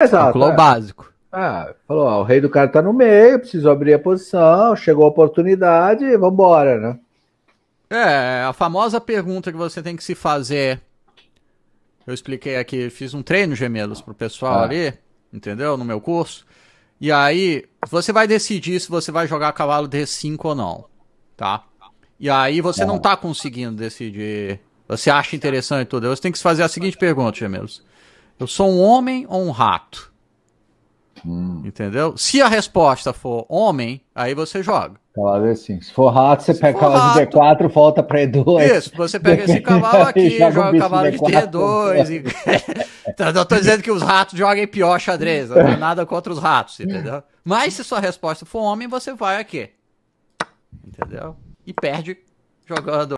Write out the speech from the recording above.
Exato. Calculou é. o básico. Ah, falou, ó, o rei do cara tá no meio, precisou abrir a posição, chegou a oportunidade, vambora, né? É, a famosa pergunta que você tem que se fazer. Eu expliquei aqui, fiz um treino gemelos pro pessoal ah. ali, entendeu? No meu curso. E aí, você vai decidir se você vai jogar cavalo D5 ou não, tá? E aí você não tá conseguindo decidir. Você acha interessante tudo. Você tem que se fazer a seguinte pergunta, gemelos. Eu sou um homem ou um rato? Hum. Entendeu? Se a resposta for homem, aí você joga. Claro, é assim. Se for rato, você se pega cavalo rato, de D4, volta para E2. Isso, você pega esse cavalo aqui, joga, joga o cavalo de, de D2. E... não estou dizendo que os ratos joguem pior xadrez, não tem nada contra os ratos, entendeu? Mas se sua resposta for homem, você vai aqui. Entendeu? E perde jogando